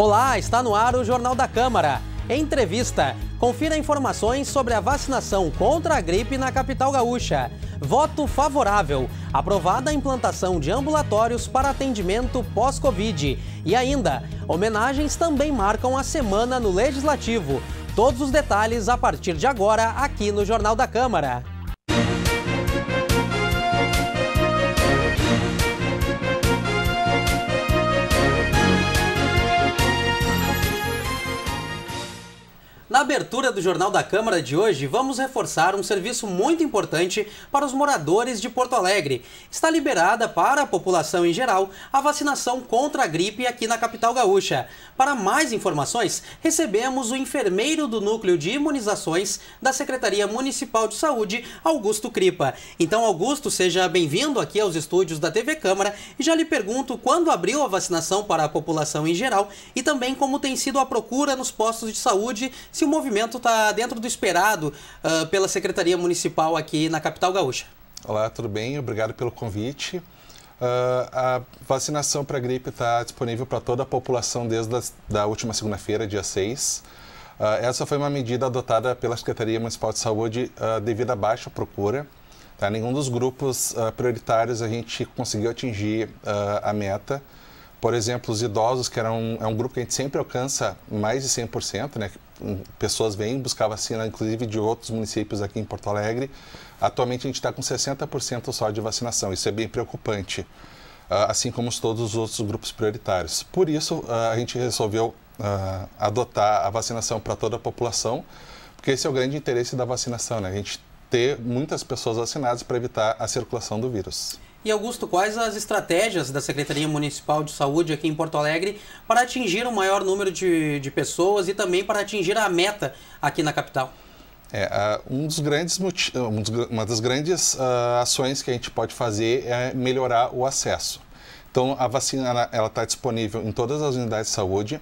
Olá, está no ar o Jornal da Câmara. Entrevista. Confira informações sobre a vacinação contra a gripe na capital gaúcha. Voto favorável. Aprovada a implantação de ambulatórios para atendimento pós-Covid. E ainda, homenagens também marcam a semana no Legislativo. Todos os detalhes a partir de agora aqui no Jornal da Câmara. Na abertura do Jornal da Câmara de hoje, vamos reforçar um serviço muito importante para os moradores de Porto Alegre. Está liberada para a população em geral a vacinação contra a gripe aqui na capital gaúcha. Para mais informações, recebemos o enfermeiro do Núcleo de Imunizações da Secretaria Municipal de Saúde, Augusto Cripa. Então, Augusto, seja bem-vindo aqui aos estúdios da TV Câmara e já lhe pergunto quando abriu a vacinação para a população em geral e também como tem sido a procura nos postos de saúde se o movimento está dentro do esperado uh, pela Secretaria Municipal aqui na capital gaúcha? Olá, tudo bem? Obrigado pelo convite. Uh, a vacinação para gripe está disponível para toda a população desde a da última segunda-feira, dia 6. Uh, ah, essa foi uma medida adotada pela Secretaria Municipal de Saúde uh, devido à baixa procura. Tá? Nenhum dos grupos prioritários a gente conseguiu atingir a meta. Por exemplo, os idosos, que era um, é um grupo que a gente sempre alcança mais de 100%, né? Hum, pessoas vêm buscar vacina, inclusive de outros municípios aqui em Porto Alegre. Atualmente a gente está com 60% só de vacinação, isso é bem preocupante, ah, assim como todos os outros grupos prioritários. Por isso, ah, a gente resolveu ah, adotar a vacinação para toda a população, porque esse é o grande interesse da vacinação, né? A gente ter muitas pessoas vacinadas para evitar a circulação do vírus. E Augusto, quais as estratégias da Secretaria Municipal de Saúde aqui em Porto Alegre para atingir o um maior número de, de pessoas e também para atingir a meta aqui na capital? É, um dos grandes, uma das grandes ah, ações que a gente pode fazer é melhorar o acesso. Então, a vacina está disponível em todas as unidades de saúde.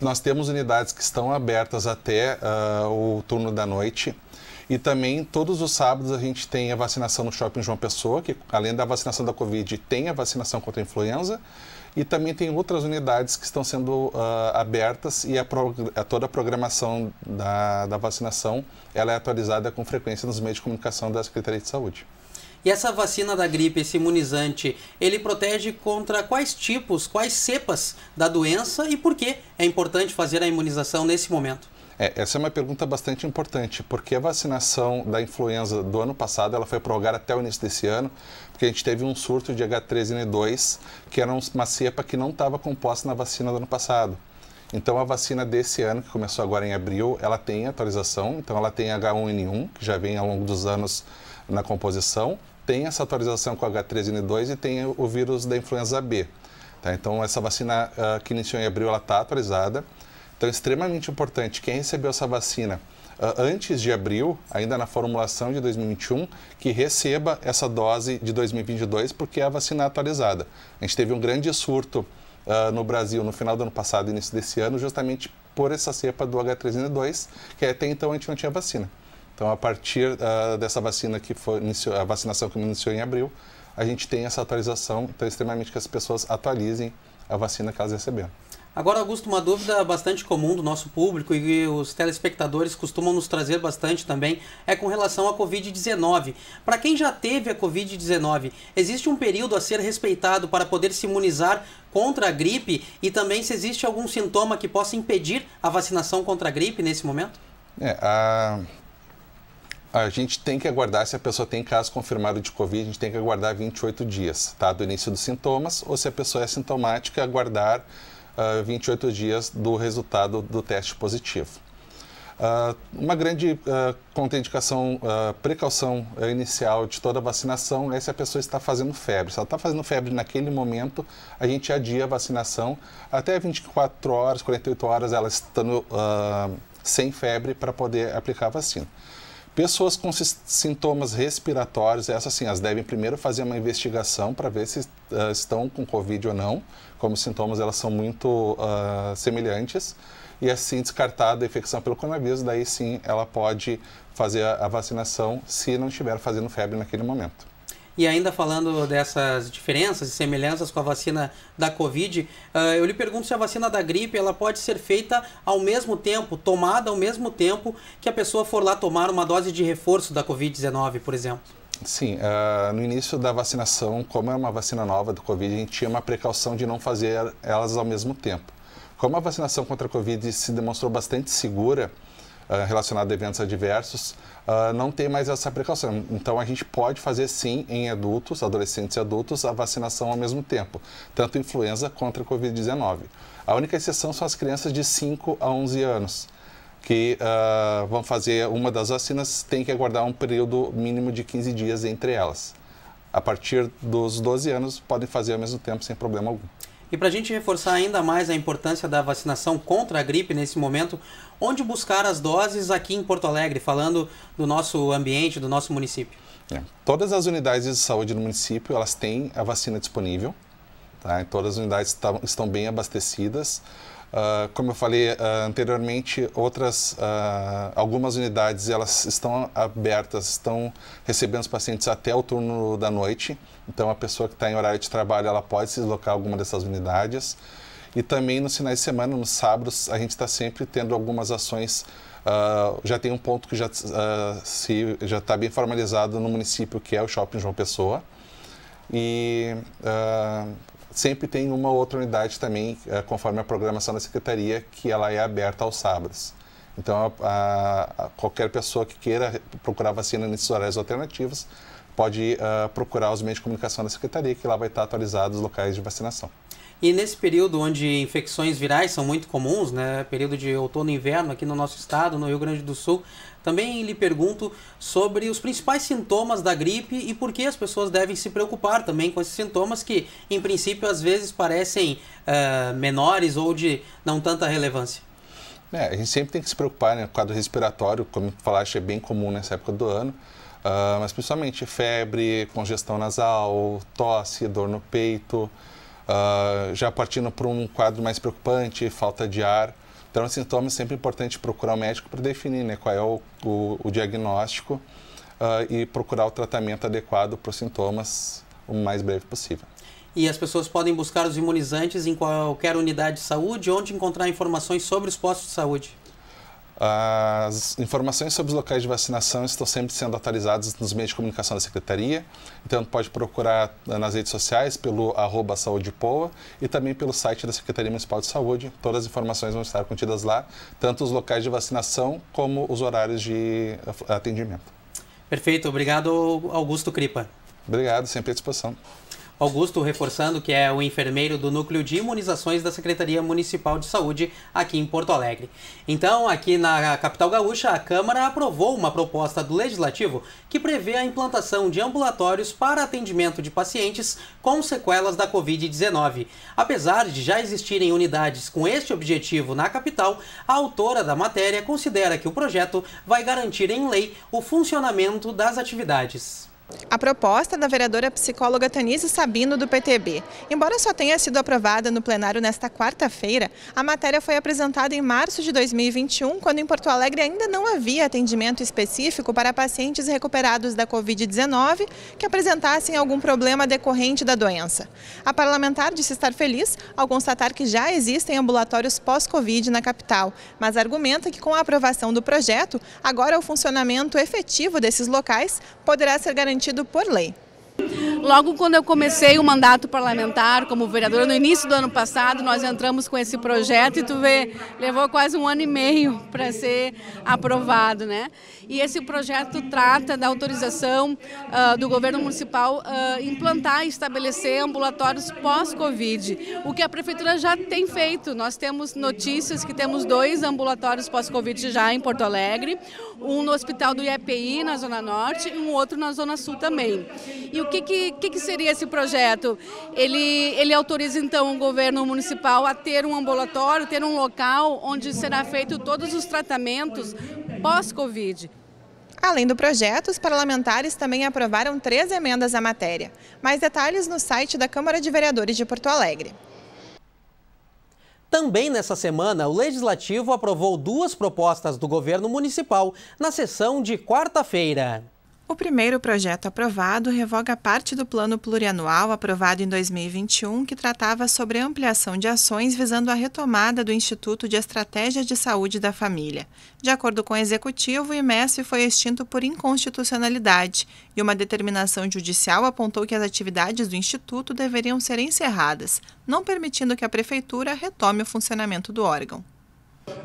Nós temos unidades que estão abertas até uh, o turno da noite. E também, todos os sábados, a gente tem a vacinação no shopping João Pessoa, que além da vacinação da Covid, tem a vacinação contra a influenza. E também tem outras unidades que estão sendo uh, abertas e a, a toda a programação da, da vacinação ela é atualizada com frequência nos meios de comunicação da Secretaria de Saúde. E essa vacina da gripe, esse imunizante, ele protege contra quais tipos, quais cepas da doença e por que é importante fazer a imunização nesse momento? É, essa é uma pergunta bastante importante, porque a vacinação da influenza do ano passado ela foi prorrogada até o início desse ano, porque a gente teve um surto de H3N2, que era uma cepa que não estava composta na vacina do ano passado. Então a vacina desse ano, que começou agora em abril, ela tem atualização, então ela tem H1N1, que já vem ao longo dos anos na composição, tem essa atualização com H3N2 e tem o vírus da influenza B. Tá? Então essa vacina uh, que iniciou em abril, ela está atualizada. Então, é extremamente importante. Quem recebeu essa vacina ah, antes de abril, ainda na formulação de 2021, que receba essa dose de 2022, porque é a vacina atualizada. A gente teve um grande surto uh, no Brasil no final do ano passado e início desse ano, justamente por essa cepa do H3N2, que até então a gente não tinha vacina. Então, a partir uh, dessa vacina que foi a vacinação que iniciou em abril, a gente tem essa atualização. Então, é extremamente que as pessoas atualizem a vacina que elas receberam. Agora, Augusto, uma dúvida bastante comum do nosso público e os telespectadores costumam nos trazer bastante também é com relação à Covid-19. Para quem já teve a Covid-19, existe um período a ser respeitado para poder se imunizar contra a gripe e também se existe algum sintoma que possa impedir a vacinação contra a gripe nesse momento? É, a, a gente tem que aguardar, se a pessoa tem caso confirmado de Covid, a gente tem que aguardar 28 dias, tá? Do início dos sintomas, ou se a pessoa é sintomática, aguardar uh, ah, 28 dias do resultado do teste positivo. Uh, uma grande uh, contraindicação, uh, precaução inicial de toda a vacinação é se a pessoa está fazendo febre. Se ela está fazendo febre naquele momento, a gente adia a vacinação até 24 horas, 48 horas, ela estando sem febre para poder aplicar a vacina. Pessoas com sintomas respiratórios, essas sim, elas devem primeiro fazer uma investigação para ver se uh, estão com Covid ou não. Como os sintomas elas são muito uh, semelhantes e assim descartada a infecção pelo coronavírus, daí sim ela pode fazer a, a vacinação se não estiver fazendo febre naquele momento. E ainda falando dessas diferenças e semelhanças com a vacina da Covid, ah, eu lhe pergunto se a vacina da gripe ela pode ser feita ao mesmo tempo, tomada ao mesmo tempo que a pessoa for lá tomar uma dose de reforço da Covid-19, por exemplo. Sim, uh, no início da vacinação, como é uma vacina nova do Covid, a gente tinha uma precaução de não fazer elas ao mesmo tempo. Como a vacinação contra a Covid se demonstrou bastante segura, ah, relacionado a eventos adversos, uh, não tem mais essa precaução. Então, a gente pode fazer sim em adultos, adolescentes e adultos, a vacinação ao mesmo tempo, tanto influenza contra a Covid-19. A única exceção são as crianças de 5 a 11 anos, que uh, vão fazer uma das vacinas, tem que aguardar um período mínimo de 15 dias entre elas. A partir dos 12 anos, podem fazer ao mesmo tempo sem problema algum. E para a gente reforçar ainda mais a importância da vacinação contra a gripe nesse momento, onde buscar as doses aqui em Porto Alegre, falando do nosso ambiente, do nosso município? É. Todas as unidades de saúde no município elas têm a vacina disponível. Tá? Todas as unidades estão bem abastecidas. Ah, como eu falei uh, anteriormente, outras, uh, algumas unidades elas estão abertas, estão recebendo os pacientes até o turno da noite. Então, a pessoa que está em horário de trabalho, ela pode se deslocar a alguma dessas unidades. E também nos finais de semana, nos sábados, a gente está sempre tendo algumas ações Uh, já tem um ponto que já uh, se já está bem formalizado no município que é o shopping João Pessoa e uh, sempre tem uma outra unidade também, é, conforme a programação da secretaria, que ela é aberta aos sábados. Então, a, a, qualquer pessoa que queira procurar vacina nesses horários alternativos pode uh, procurar os meios de comunicação da secretaria, que lá vai estar atualizado os locais de vacinação. E nesse período onde infecções virais são muito comuns, né, período de outono e inverno aqui no nosso estado, no Rio Grande do Sul, também lhe pergunto sobre os principais sintomas da gripe e por que as pessoas devem se preocupar também com esses sintomas que, em princípio, às vezes parecem uh, menores ou de não tanta relevância. É, a gente sempre tem que se preocupar né, com o quadro respiratório, como falaste, é bem comum nessa época do ano. Uh, mas principalmente febre, congestão nasal, tosse, dor no peito, Uh, já partindo para um quadro mais preocupante, falta de ar. Então, sintomas assim, é sempre importante procurar o um médico para definir né, qual é o, o, o diagnóstico uh, e procurar o tratamento adequado para os sintomas o mais breve possível. E as pessoas podem buscar os imunizantes em qualquer unidade de saúde, onde encontrar informações sobre os postos de saúde. As informações sobre os locais de vacinação estão sempre sendo atualizadas nos meios de comunicação da Secretaria, então pode procurar eh, nas redes sociais pelo arroba e também pelo site da Secretaria Municipal de Saúde. Todas as informações vão estar contidas lá, tanto os locais de vacinação como os horários de eh, atendimento. Perfeito, obrigado Augusto Cripa. Obrigado, sempre à disposição. Augusto reforçando que é o enfermeiro do Núcleo de Imunizações da Secretaria Municipal de Saúde aqui em Porto Alegre. Então, aqui na capital gaúcha, a Câmara aprovou uma proposta do Legislativo que prevê a implantação de ambulatórios para atendimento de pacientes com sequelas da Covid-19. Apesar de já existirem unidades com este objetivo na capital, a autora da matéria considera que o projeto vai garantir em lei o funcionamento das atividades. A proposta da vereadora psicóloga Tanise Sabino, do PTB. Embora só tenha sido aprovada no plenário nesta quarta-feira, a matéria foi apresentada em março de 2021, quando em Porto Alegre ainda não havia atendimento específico para pacientes recuperados da Covid-19 que apresentassem algum problema decorrente da doença. A parlamentar disse estar feliz ao constatar que já existem ambulatórios pós-Covid na capital, mas argumenta que com a aprovação do projeto, agora o funcionamento efetivo desses locais poderá ser garantido garantido por lei. Logo quando eu comecei o mandato parlamentar como vereadora, no início do ano passado, nós entramos com esse projeto e tu vê, levou quase um ano e meio para ser aprovado, né? E esse projeto trata da autorização uh, do governo municipal uh, implantar e estabelecer ambulatórios pós-Covid, o que a prefeitura já tem feito. Nós temos notícias que temos dois ambulatórios pós-Covid já em Porto Alegre, um no hospital do IEPI, na Zona Norte, e um outro na Zona Sul também. E o que, que o que, que seria esse projeto? Ele, ele autoriza então o governo municipal a ter um ambulatório, ter um local onde será feito todos os tratamentos pós-Covid. Além do projeto, os parlamentares também aprovaram três emendas à matéria. Mais detalhes no site da Câmara de Vereadores de Porto Alegre. Também nessa semana, o Legislativo aprovou duas propostas do governo municipal na sessão de quarta-feira. O primeiro projeto aprovado revoga parte do plano plurianual aprovado em 2021, que tratava sobre ampliação de ações visando a retomada do Instituto de Estratégia de Saúde da Família. De acordo com o executivo, o IMESF foi extinto por inconstitucionalidade e uma determinação judicial apontou que as atividades do instituto deveriam ser encerradas, não permitindo que a prefeitura retome o funcionamento do órgão.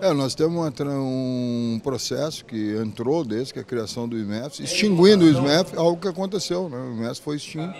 É, nós temos um processo que entrou desde que a criação do IMEF, extinguindo o IMEF, algo que aconteceu, né? o IMEF foi extinto.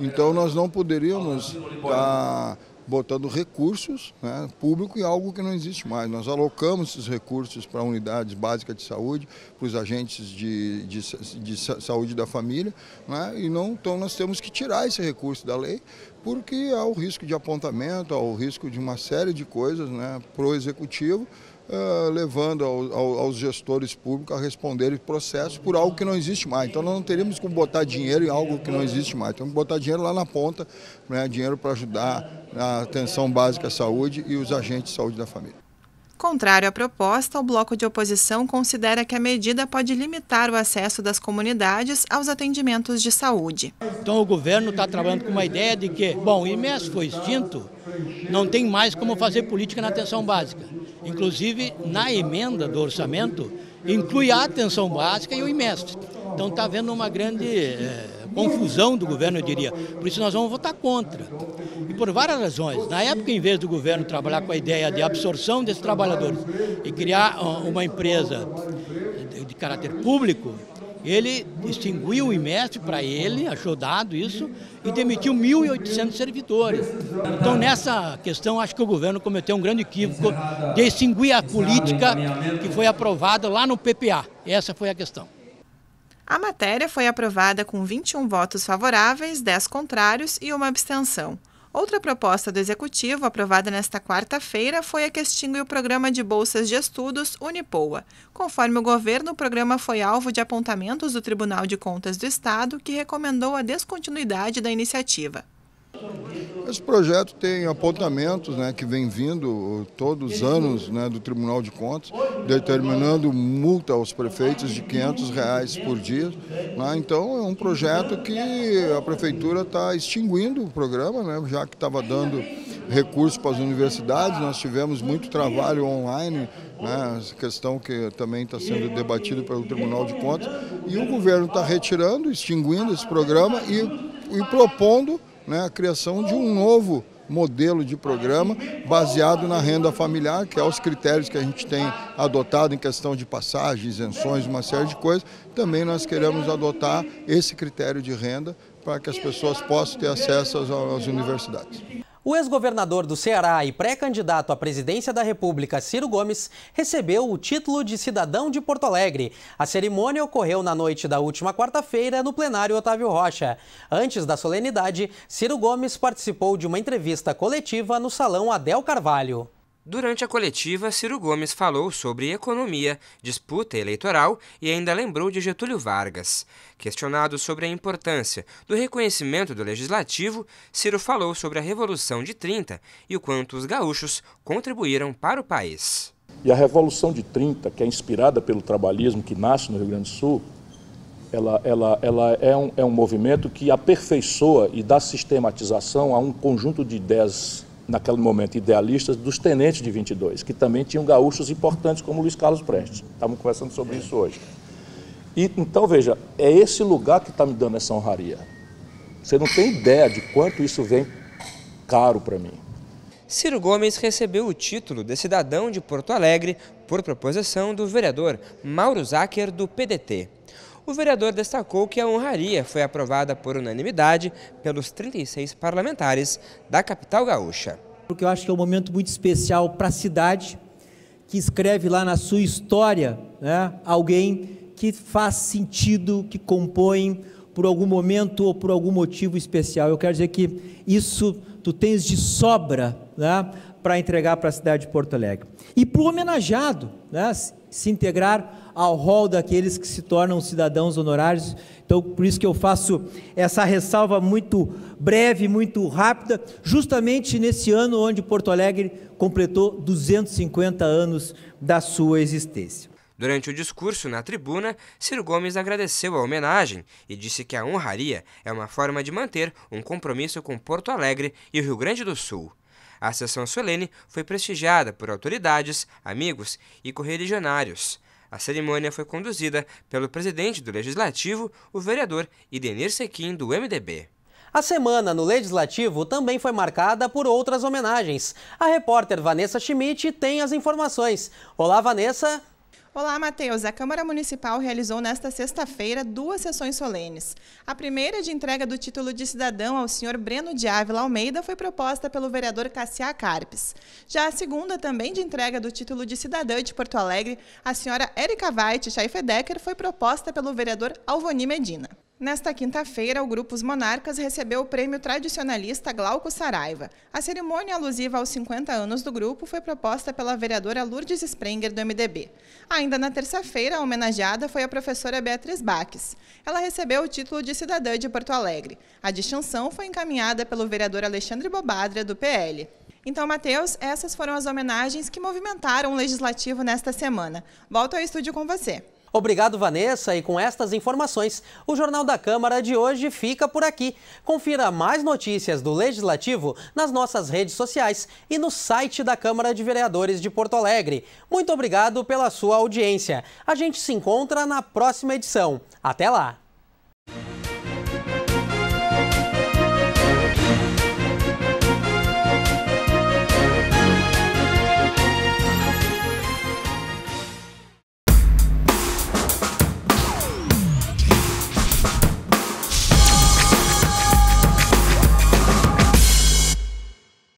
Então nós não poderíamos estar botando recursos né, público em algo que não existe mais. Nós alocamos esses recursos para unidades básicas de saúde, para os agentes de, de, de, saúde da família, né, e não, então nós temos que tirar esse recurso da lei, porque há o risco de apontamento, há o risco de uma série de coisas né, para o executivo, ah, levando ao, ao, aos gestores públicos a responderem processos por algo que não existe mais. Então nós não teríamos como botar dinheiro em algo que não existe mais. Temos que botar dinheiro lá na ponta, né, dinheiro para ajudar na atenção básica à saúde e os agentes de saúde da família. Contrário à proposta, o bloco de oposição considera que a medida pode limitar o acesso das comunidades aos atendimentos de saúde. Então o governo está trabalhando com uma ideia de que, bom, o IMES foi extinto, não tem mais como fazer política na atenção básica. Inclusive, na emenda do orçamento, inclui a atenção básica e o IMEST. Então está havendo uma grande é, confusão do governo, eu diria. Por isso nós vamos votar contra. E por várias razões. Na época, em vez do governo trabalhar com a ideia de absorção desses trabalhadores e criar ah, uma empresa de caráter público, ele extinguiu o IMESP para ele, ajudado isso, e demitiu 1.800 servidores. Então, nessa questão, acho que o governo cometeu um grande equívoco de extinguir a política que foi aprovada lá no PPA. Essa foi a questão. A matéria foi aprovada com 21 votos favoráveis, 10 contrários e uma abstenção. Outra proposta do Executivo, aprovada nesta quarta-feira, foi a que extingue o programa de bolsas de estudos Unipoa. Conforme o governo, o programa foi alvo de apontamentos do Tribunal de Contas do Estado, que recomendou a descontinuidade da iniciativa. Esse projeto tem apontamentos né, que vem vindo uh, todos os anos né, do Tribunal de Contas, determinando multa aos prefeitos de 500 reais por dia. Né? Então é um projeto que a prefeitura está extinguindo o programa, né, já que estava dando recursos para as universidades, nós tivemos muito trabalho online, né, questão que também está sendo debatida pelo Tribunal de Contas, e o governo está retirando, extinguindo esse programa e, e propondo né, a criação de um novo modelo de programa baseado na renda familiar, que é os critérios que a gente tem adotado em questão de passagens, isenções, uma série de coisas. Também nós queremos adotar esse critério de renda para que as pessoas possam ter acesso às, às universidades. O ex-governador do Ceará e pré-candidato à presidência da República, Ciro Gomes, recebeu o título de cidadão de Porto Alegre. A cerimônia ocorreu na noite da última quarta-feira no plenário Otávio Rocha. Antes da solenidade, Ciro Gomes participou de uma entrevista coletiva no Salão Adel Carvalho. Durante a coletiva, Ciro Gomes falou sobre economia, disputa eleitoral e ainda lembrou de Getúlio Vargas. Questionado sobre a importância do reconhecimento do legislativo, Ciro falou sobre a Revolução de 30 e o quanto os gaúchos contribuíram para o país. E a Revolução de 30, que é inspirada pelo trabalhismo que nasce no Rio Grande do Sul, ela, ela, ela é, um, é um movimento que aperfeiçoa e dá sistematização a um conjunto de ideias naquele momento idealistas dos tenentes de 22, que também tinham gaúchos importantes como Luiz Carlos Prestes. Estamos conversando sobre isso hoje. E então veja, é esse lugar que está me dando essa honraria. Você não tem ideia de quanto isso vem caro para mim. Ciro Gomes recebeu o título de cidadão de Porto Alegre por proposição do vereador Mauro Zacher do PDT. O vereador destacou que a honraria foi aprovada por unanimidade pelos 36 parlamentares da capital gaúcha. Porque eu acho que é um momento muito especial para a cidade, que escreve lá na sua história né, alguém que faz sentido, que compõe por algum momento ou por algum motivo especial. Eu quero dizer que isso tu tens de sobra né, para entregar para a cidade de Porto Alegre. E para o homenageado, né, se integrar ao rol daqueles que se tornam cidadãos honorários. Então, por isso que eu faço essa ressalva muito breve, muito rápida, justamente nesse ano onde Porto Alegre completou 250 anos da sua existência. Durante o discurso na tribuna, Ciro Gomes agradeceu a homenagem e disse que a honraria é uma forma de manter um compromisso com Porto Alegre e o Rio Grande do Sul. A sessão solene foi prestigiada por autoridades, amigos e correligionários. A cerimônia foi conduzida pelo presidente do Legislativo, o vereador Idenir Sequim, do MDB. A semana no Legislativo também foi marcada por outras homenagens. A repórter Vanessa Schmidt tem as informações. Olá, Vanessa. Olá, Matheus. A Câmara Municipal realizou nesta sexta-feira duas sessões solenes. A primeira de entrega do título de cidadão ao senhor Breno de Ávila Almeida foi proposta pelo vereador Cassiá Carpes. Já a segunda, também de entrega do título de cidadã de Porto Alegre, a senhora Erika Veit Scheifedecker foi proposta pelo vereador Alvoni Medina. Nesta quinta-feira, o Grupo Os Monarcas recebeu o prêmio tradicionalista Glauco Saraiva. A cerimônia alusiva aos 50 anos do grupo foi proposta pela vereadora Lourdes Sprenger, do MDB. Ainda na terça-feira, a homenageada foi a professora Beatriz Baques. Ela recebeu o título de cidadã de Porto Alegre. A distinção foi encaminhada pelo vereador Alexandre Bobadria, do PL. Então, Matheus, essas foram as homenagens que movimentaram o Legislativo nesta semana. Volto ao estúdio com você. Obrigado, Vanessa, e com estas informações, o Jornal da Câmara de hoje fica por aqui. Confira mais notícias do Legislativo nas nossas redes sociais e no site da Câmara de Vereadores de Porto Alegre. Muito obrigado pela sua audiência. A gente se encontra na próxima edição. Até lá!